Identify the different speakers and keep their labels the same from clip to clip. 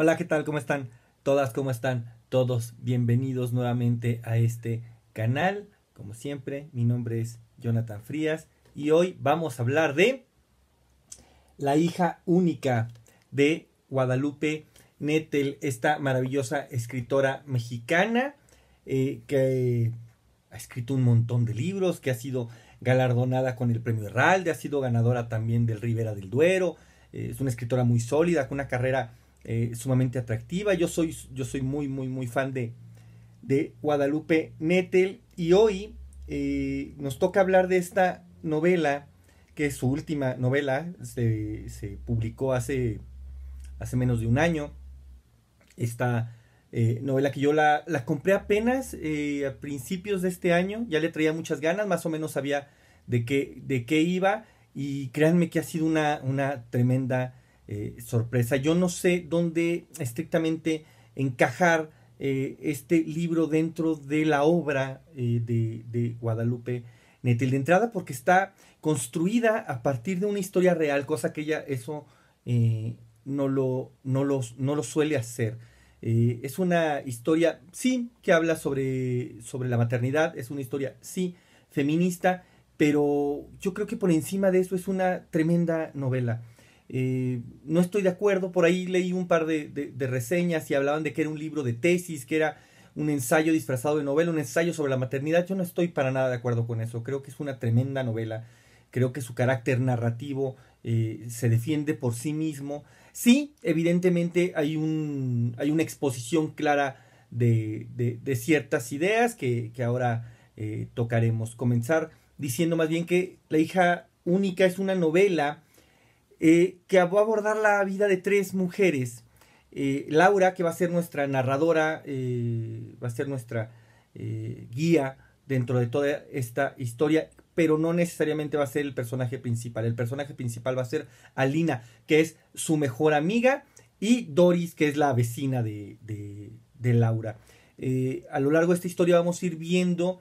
Speaker 1: Hola, ¿qué tal? ¿Cómo están? Todas, ¿cómo están? Todos bienvenidos nuevamente a este canal. Como siempre, mi nombre es Jonathan Frías y hoy vamos a hablar de La hija única de Guadalupe Nettel, esta maravillosa escritora mexicana eh, que ha escrito un montón de libros, que ha sido galardonada con el premio Herralde, ha sido ganadora también del Rivera del Duero, eh, es una escritora muy sólida, con una carrera eh, sumamente atractiva. Yo soy, yo soy muy, muy, muy fan de, de Guadalupe Nettel y hoy eh, nos toca hablar de esta novela, que es su última novela, se, publicó hace, hace menos de un año. Esta eh, novela que yo la, compré apenas a principios de este año, ya le traía muchas ganas, más o menos sabía de qué, de qué iba y créanme que ha sido una, una tremenda eh, sorpresa. Yo no sé dónde estrictamente encajar eh, este libro dentro de la obra eh, de, Guadalupe Nettel. De entrada, porque está construida a partir de una historia real, cosa que ella eso no lo, no, lo, no, lo, suele hacer. es una historia, sí, que habla sobre, sobre la maternidad, es una historia, sí, feminista, pero yo creo que por encima de eso es una tremenda novela. Eh, no estoy de acuerdo, por ahí leí un par de, reseñas y hablaban de que era un libro de tesis, que era un ensayo disfrazado de novela, un ensayo sobre la maternidad. Yo no estoy para nada de acuerdo con eso, creo que es una tremenda novela, creo que su carácter narrativo eh, se defiende por sí mismo. Sí, evidentemente hay, un, hay una exposición clara de, de ciertas ideas que, ahora eh, tocaremos. Comenzar diciendo más bien que La hija única es una novela, eh, que va a abordar la vida de tres mujeres. Eh, Laura, que va a ser nuestra narradora, eh, va a ser nuestra guía dentro de toda esta historia, pero no necesariamente va a ser el personaje principal. El personaje principal va a ser Alina, que es su mejor amiga, y Doris, que es la vecina de, Laura. a lo largo de esta historia vamos a ir viendo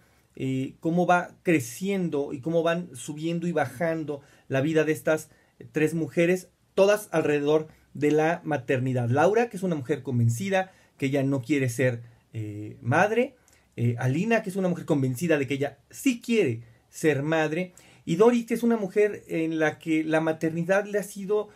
Speaker 1: cómo va creciendo y cómo van subiendo y bajando la vida de estas tres mujeres, todas alrededor de la maternidad. Laura, que es una mujer convencida que ella no quiere ser eh, madre. Eh, Alina, que es una mujer convencida de que ella sí quiere ser madre. Y Dori, que es una mujer en la que la maternidad le ha sido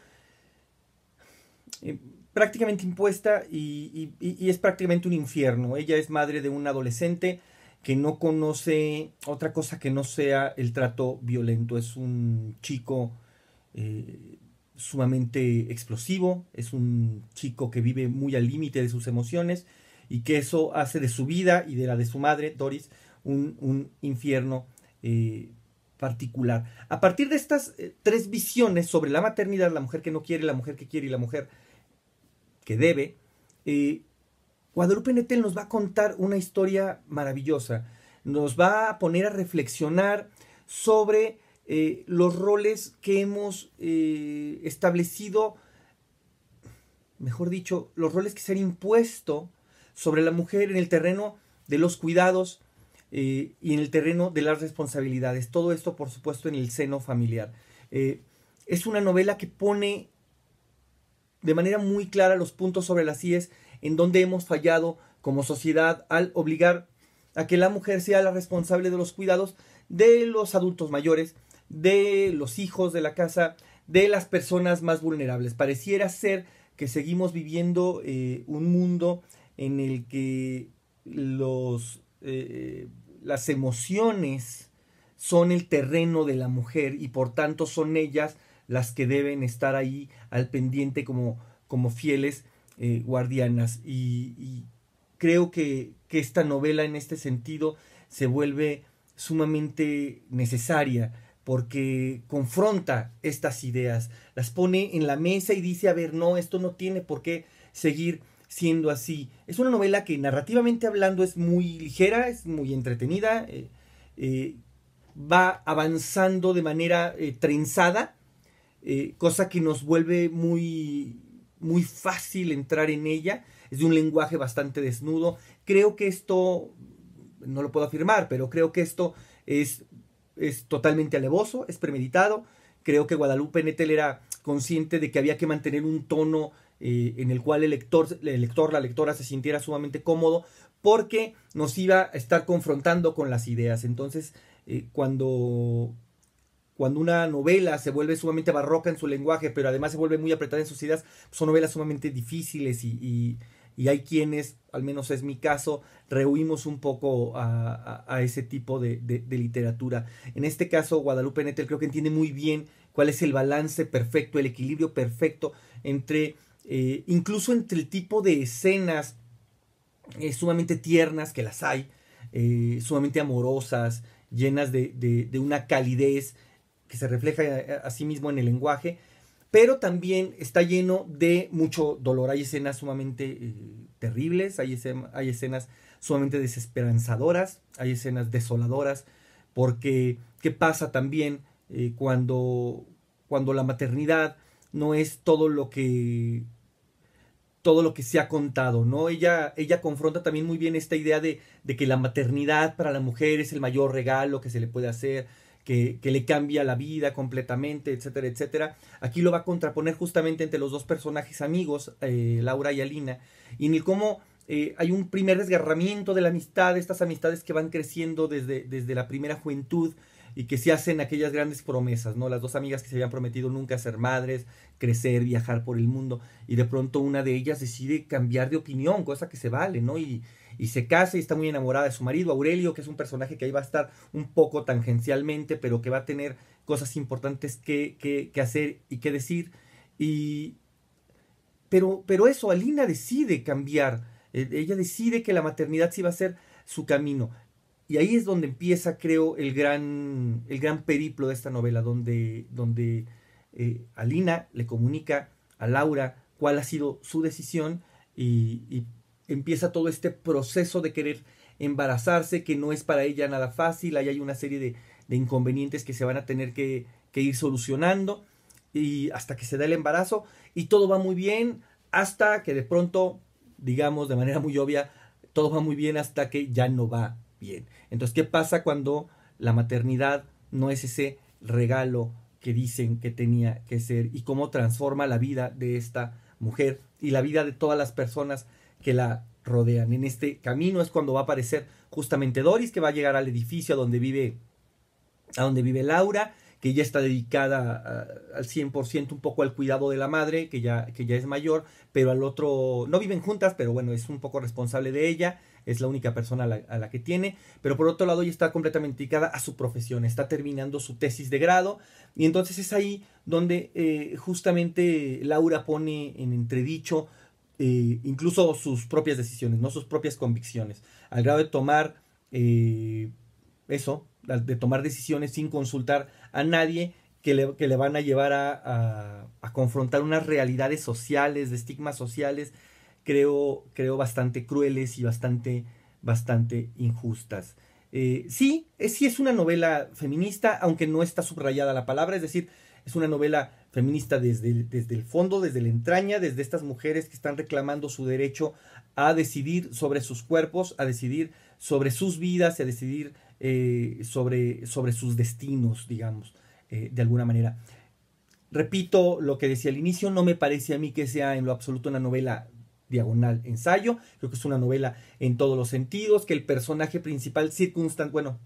Speaker 1: eh, prácticamente impuesta y, es prácticamente un infierno. Ella es madre de un adolescente que no conoce otra cosa que no sea el trato violento. Es un chico eh, sumamente explosivo, es un chico que vive muy al límite de sus emociones y que eso hace de su vida y de la de su madre, Doris, un, infierno eh, particular. A partir de estas eh, tres visiones sobre la maternidad, la mujer que no quiere, la mujer que quiere y la mujer que debe, Guadalupe Nettel nos va a contar una historia maravillosa, nos va a poner a reflexionar sobre eh, los roles que hemos eh, establecido, mejor dicho, los roles que se han impuesto sobre la mujer en el terreno de los cuidados eh, y en el terreno de las responsabilidades. Todo esto, por supuesto, en el seno familiar. es una novela que pone de manera muy clara los puntos sobre las IES en donde hemos fallado como sociedad al obligar a que la mujer sea la responsable de los cuidados de los adultos mayores, de los hijos de la casa, de las personas más vulnerables. Pareciera ser que seguimos viviendo eh, un mundo en el que los, eh, las emociones son el terreno de la mujer y por tanto son ellas las que deben estar ahí al pendiente como, como fieles eh, guardianas. Y, y creo que, que, esta novela en este sentido se vuelve sumamente necesaria porque confronta estas ideas, las pone en la mesa y dice, a ver, no, esto no tiene por qué seguir siendo así. Es una novela que narrativamente hablando es muy ligera, es muy entretenida, eh, eh, va avanzando de manera eh, trenzada, cosa que nos vuelve muy, muy fácil entrar en ella. Es de un lenguaje bastante desnudo. Creo que esto, no lo puedo afirmar, pero creo que esto es es totalmente alevoso, es premeditado. Creo que Guadalupe Nettel era consciente de que había que mantener un tono eh, en el cual el lector, el lector, la lectora se sintiera sumamente cómodo, porque nos iba a estar confrontando con las ideas. Entonces, eh, cuando, cuando una novela se vuelve sumamente barroca en su lenguaje, pero además se vuelve muy apretada en sus ideas, son novelas sumamente difíciles y y hay quienes, al menos es mi caso, rehuimos un poco a, ese tipo de, literatura. En este caso, Guadalupe Nettel creo que entiende muy bien cuál es el balance perfecto, el equilibrio perfecto entre, eh, incluso entre el tipo de escenas eh, sumamente tiernas, que las hay, eh, sumamente amorosas, llenas de, una calidez que se refleja a sí mismo en el lenguaje, pero también está lleno de mucho dolor. Hay escenas sumamente eh, terribles, hay, escenas sumamente desesperanzadoras, hay escenas desoladoras, porque ¿qué pasa también eh, cuando, cuando la maternidad no es todo lo que todo lo que se ha contado, ¿no? Ella, ella confronta también muy bien esta idea de que la maternidad para la mujer es el mayor regalo que se le puede hacer, que, le cambia la vida completamente, etcétera, etcétera. Aquí lo va a contraponer justamente entre los dos personajes amigos, eh, Laura y Alina, y en el cómo eh, hay un primer desgarramiento de la amistad, estas amistades que van creciendo desde, desde la primera juventud, y que se hacen aquellas grandes promesas, ¿no? Las dos amigas que se habían prometido nunca ser madres, crecer, viajar por el mundo, y de pronto una de ellas decide cambiar de opinión, cosa que se vale, ¿no? Y, y se casa y está muy enamorada de su marido, Aurelio, que es un personaje que ahí va a estar un poco tangencialmente, pero que va a tener cosas importantes que, que, que hacer y que decir. Y, pero, pero eso, Alina decide cambiar, eh, ella decide que la maternidad sí va a ser su camino. Y ahí es donde empieza, creo, el gran, el gran periplo de esta novela, donde, donde eh, Alina le comunica a Laura cuál ha sido su decisión y, empieza todo este proceso de querer embarazarse, que no es para ella nada fácil, ahí hay una serie de, inconvenientes que se van a tener que, que ir solucionando y hasta que se da el embarazo y todo va muy bien hasta que de pronto, digamos de manera muy obvia, todo va muy bien hasta que ya no va Bien, entonces, ¿qué pasa cuando la maternidad no es ese regalo que dicen que tenía que ser y cómo transforma la vida de esta mujer y la vida de todas las personas que la
Speaker 2: rodean. En
Speaker 1: este camino es cuando va a aparecer justamente Doris, que va a llegar al edificio donde vive, a donde vive Laura, que ya está dedicada ah, al 100% un poco al cuidado de la madre, que ya, que ya es mayor, pero al otro, no viven juntas, pero bueno, es un poco responsable de ella es la única persona a la, que tiene, pero por otro lado ya está completamente dedicada a su profesión, está terminando su tesis de grado y entonces es ahí donde eh, justamente Laura pone en entredicho eh, incluso sus propias decisiones, no sus propias convicciones, al grado de tomar eh, eso, de tomar decisiones sin consultar a nadie que le, van a llevar a, a confrontar unas realidades sociales, de estigmas sociales, creo, creo bastante crueles y bastante, bastante injustas. Eh, sí, es, eh, sí es una novela feminista, aunque no está subrayada la palabra, es decir, es una novela feminista desde el, desde el fondo, desde la entraña, desde estas mujeres que están reclamando su derecho a decidir sobre sus cuerpos, a decidir sobre sus vidas a decidir eh, sobre, sobre sus destinos, digamos, de alguna manera. Repito lo que decía al inicio, no me parece a mí que sea en lo absoluto una novela diagonal ensayo. Creo que es una novela en todos los sentidos, que el personaje principal, circunstancial, bueno,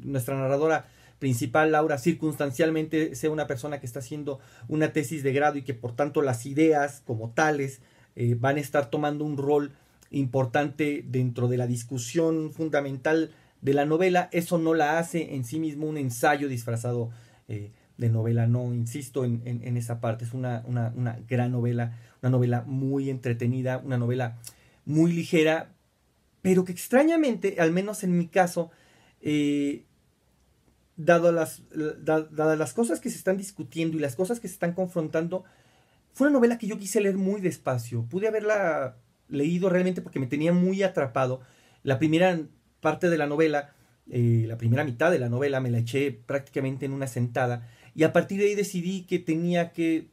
Speaker 1: nuestra narradora principal, Laura, circunstancialmente sea una persona que está haciendo una tesis de grado y que por tanto las ideas como tales eh, van a estar tomando un rol importante dentro de la discusión fundamental de la novela. Eso no la hace en sí mismo un ensayo disfrazado. Eh, de novela, no insisto en, esa parte, es una, gran novela, una novela muy entretenida, una novela muy ligera, pero que extrañamente, al menos en mi caso, eh, dado las, las cosas que se están discutiendo y las cosas que se están confrontando, fue una novela que yo quise leer muy despacio, pude haberla leído realmente porque me tenía muy atrapado. La primera parte de la novela, eh, la primera mitad de la novela me la eché prácticamente en una sentada y a partir de ahí decidí que tenía que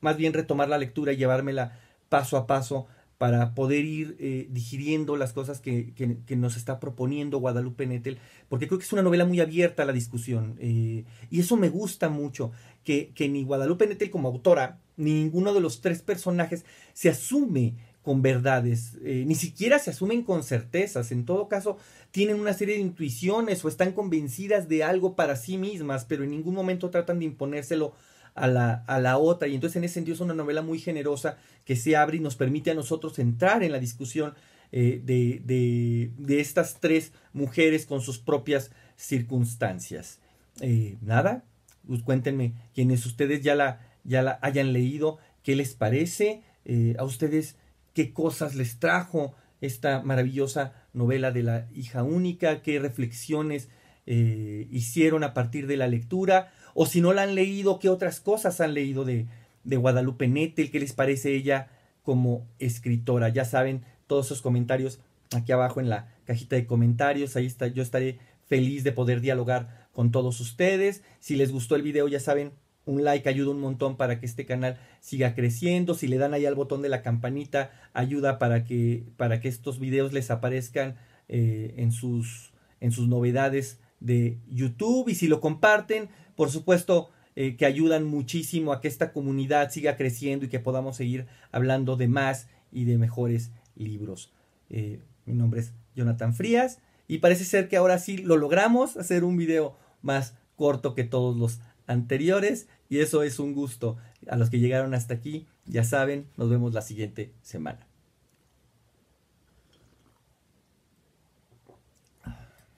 Speaker 1: más bien retomar la lectura y llevármela paso a paso para poder ir eh, digiriendo las cosas que, nos está proponiendo Guadalupe Nettel, porque creo que es una novela muy abierta a la discusión. Eh, y eso me gusta mucho, que, que, ni Guadalupe Nettel como autora, ni ninguno de los tres personajes se asume con verdades, eh, ni siquiera se asumen con certezas, en todo caso tienen una serie de intuiciones o están convencidas de algo para sí mismas, pero en ningún momento tratan de imponérselo a la, otra, y entonces en ese sentido es una novela muy generosa que se abre y nos permite a nosotros entrar en la discusión eh, de, estas tres mujeres con sus propias circunstancias. Eh, nada, pues, cuéntenme, quienes ustedes ya la, ya la hayan leído, qué les parece, a ustedes qué cosas les trajo esta maravillosa novela de la hija única, qué reflexiones eh, hicieron a partir de la lectura, o si no la han leído, qué otras cosas han leído de, de Guadalupe Nettel, qué les parece ella como escritora. Ya saben, todos sus comentarios aquí abajo en la cajita de comentarios, ahí está, yo estaré feliz de poder dialogar con todos ustedes. Si les gustó el video, ya saben, un like ayuda un montón para que este canal siga creciendo. Si le dan ahí al botón de la campanita, ayuda para que, para que estos videos les aparezcan eh, en, sus, en sus novedades de YouTube. Y si lo comparten, por supuesto, eh, que ayudan muchísimo a que esta comunidad siga creciendo y que podamos seguir hablando de más y de mejores libros. Eh, mi nombre es Jonathan Frías y parece ser que ahora sí lo logramos hacer un video más corto que todos los anteriores. Y eso es un gusto. A los que llegaron hasta aquí, ya saben, nos vemos la siguiente semana.